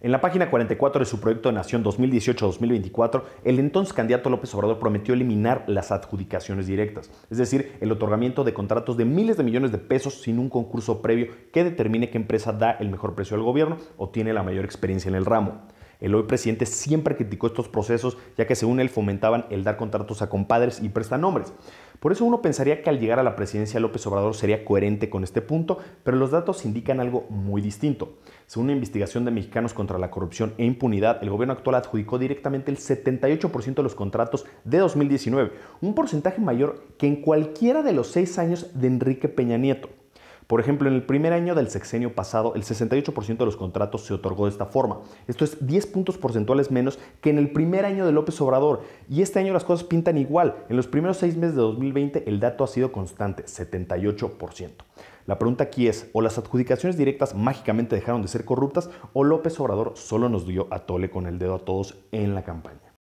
En la página 44 de su proyecto de Nación 2018-2024, el entonces candidato López Obrador prometió eliminar las adjudicaciones directas, es decir, el otorgamiento de contratos de miles de millones de pesos sin un concurso previo que determine qué empresa da el mejor precio al gobierno o tiene la mayor experiencia en el ramo. El hoy presidente siempre criticó estos procesos, ya que según él fomentaban el dar contratos a compadres y prestanombres. Por eso uno pensaría que al llegar a la presidencia López Obrador sería coherente con este punto, pero los datos indican algo muy distinto. Según una investigación de Mexicanos contra la Corrupción e Impunidad, el gobierno actual adjudicó directamente el 78% de los contratos de 2019, un porcentaje mayor que en cualquiera de los seis años de Enrique Peña Nieto. Por ejemplo, en el primer año del sexenio pasado, el 68% de los contratos se otorgó de esta forma. Esto es 10 puntos porcentuales menos que en el primer año de López Obrador. Y este año las cosas pintan igual. En los primeros seis meses de 2020 el dato ha sido constante, 78%. La pregunta aquí es, o las adjudicaciones directas mágicamente dejaron de ser corruptas, o López Obrador solo nos dio a tole con el dedo a todos en la campaña.